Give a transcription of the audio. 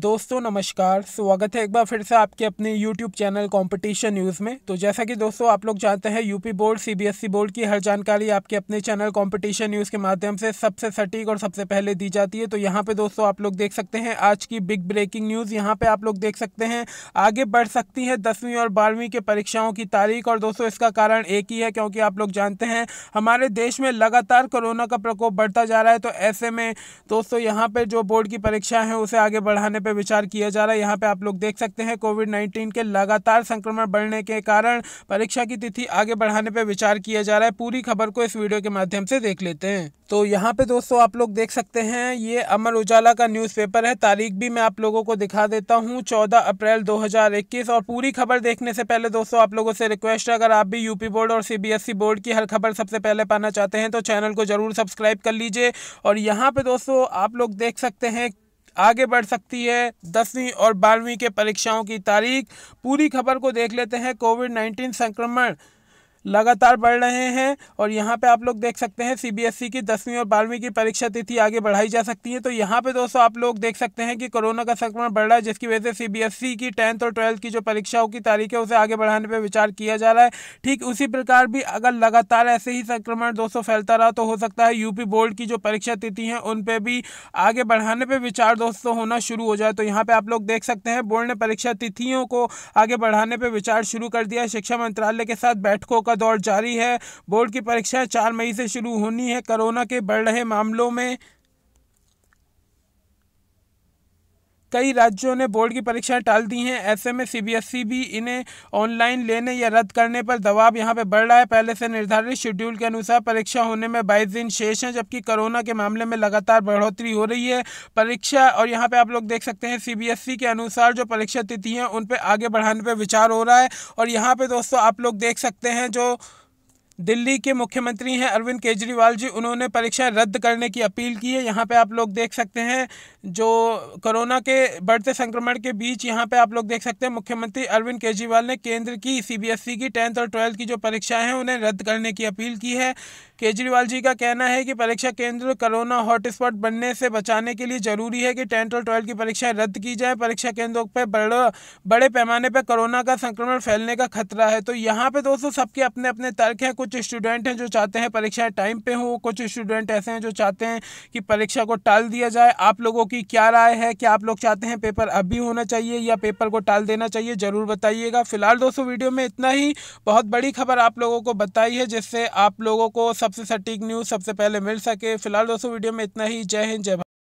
दोस्तों नमस्कार स्वागत है एक बार फिर से आपके अपने YouTube चैनल कंपटीशन न्यूज़ में तो जैसा कि दोस्तों आप लोग जानते हैं यूपी बोर्ड सीबीएसई बोर्ड की हर जानकारी आपके अपने चैनल कंपटीशन न्यूज़ के माध्यम से सबसे सटीक और सबसे पहले दी जाती है तो यहाँ पे दोस्तों आप लोग देख सकते हैं आज की बिग ब्रेकिंग न्यूज़ यहाँ पर आप लोग देख सकते हैं आगे बढ़ सकती है दसवीं और बारहवीं के परीक्षाओं की तारीख और दोस्तों इसका कारण एक ही है क्योंकि आप लोग जानते हैं हमारे देश में लगातार कोरोना का प्रकोप बढ़ता जा रहा है तो ऐसे में दोस्तों यहाँ पर जो बोर्ड की परीक्षा है उसे आगे बढ़ाने पे विचार किया जा रहा है यहाँ पे आप लोग देख सकते हैं कोविड नाइन्टीन के लगातार संक्रमण बढ़ने के कारण परीक्षा की तिथि आगे बढ़ाने पर विचार किया जा रहा है पूरी खबर को इस वीडियो के माध्यम से देख लेते हैं तो यहाँ पे दोस्तों आप लोग देख सकते हैं ये अमर उजाला का न्यूज़पेपर है तारीख भी मैं आप लोगों को दिखा देता हूँ 14 अप्रैल 2021 और पूरी खबर देखने से पहले दोस्तों आप लोगों से रिक्वेस्ट है अगर आप भी यूपी बोर्ड और सीबीएसई बोर्ड e की हर खबर सबसे पहले पाना चाहते हैं तो चैनल को ज़रूर सब्सक्राइब कर लीजिए और यहाँ पर दोस्तों आप लोग देख सकते हैं आगे बढ़ सकती है दसवीं और बारहवीं के परीक्षाओं की तारीख पूरी खबर को देख लेते हैं कोविड नाइन्टीन संक्रमण लगातार बढ़ रहे हैं और यहाँ पे आप लोग देख सकते हैं सीबीएसई e की दसवीं और बारहवीं की परीक्षा तिथि आगे बढ़ाई जा सकती है तो यहाँ पे दोस्तों आप लोग देख सकते हैं कि कोरोना का संक्रमण बढ़ रहा है जिसकी वजह से सीबीएसई e की टेंथ और ट्वेल्थ की जो परीक्षाओं की तारीख है उसे आगे बढ़ाने पर विचार किया जा रहा है ठीक उसी प्रकार भी अगर लगातार ऐसे ही संक्रमण दोस्तों फैलता रहा तो हो सकता है यूपी बोर्ड की जो परीक्षा तिथि है उन पर भी आगे बढ़ाने पर विचार दोस्तों होना शुरू हो जाए तो यहाँ पर आप लोग देख सकते हैं बोर्ड ने परीक्षा तिथियों को आगे बढ़ाने पर विचार शुरू कर दिया शिक्षा मंत्रालय के साथ बैठकों का दौर जारी है बोर्ड की परीक्षाएं चार मई से शुरू होनी है कोरोना के बढ़ रहे मामलों में कई राज्यों ने बोर्ड की परीक्षाएं टाल दी हैं ऐसे में सीबीएसई e भी इन्हें ऑनलाइन लेने या रद्द करने पर दबाव यहां पर बढ़ रहा है पहले से निर्धारित शेड्यूल के अनुसार परीक्षा होने में 22 दिन शेष हैं जबकि कोरोना के मामले में लगातार बढ़ोतरी हो रही है परीक्षा और यहाँ पर आप लोग देख सकते हैं सी e के अनुसार जो परीक्षा तिथि हैं उन पर आगे बढ़ाने पर विचार हो रहा है और यहाँ पर दोस्तों आप लोग देख सकते हैं जो दिल्ली के मुख्यमंत्री हैं अरविंद केजरीवाल जी उन्होंने परीक्षा रद्द करने की अपील की है यहाँ पे आप लोग देख सकते हैं जो कोरोना के बढ़ते संक्रमण के बीच यहाँ पे आप लोग देख सकते हैं मुख्यमंत्री अरविंद केजरीवाल ने केंद्र की सीबीएसई की टेंथ और ट्वेल्थ की जो परीक्षाएं हैं उन्हें रद्द करने की अपील की है केजरीवाल जी का कहना है कि परीक्षा केंद्र कोरोना हॉटस्पॉट बनने से बचाने के लिए जरूरी है कि टेंथ और ट्वेल्थ की परीक्षाएं रद्द की जाए परीक्षा केंद्रों पर बड़े बड़े पैमाने पर कोरोना का संक्रमण फैलने का खतरा है तो यहाँ पे दोस्तों सबके अपने अपने तर्क हैं कुछ कुछ स्टूडेंट हैं जो चाहते हैं परीक्षाएं टाइम पे हों कुछ स्टूडेंट ऐसे हैं जो चाहते हैं कि परीक्षा को टाल दिया जाए आप लोगों की क्या राय है क्या आप लोग चाहते हैं पेपर अभी होना चाहिए या पेपर को टाल देना चाहिए ज़रूर बताइएगा फिलहाल दोस्तों वीडियो में इतना ही बहुत बड़ी खबर आप लोगों को बताई है जिससे आप लोगों को सबसे सटीक न्यूज़ सबसे पहले मिल सके फिलहाल दोस्तों वीडियो में इतना ही जय हिंद जय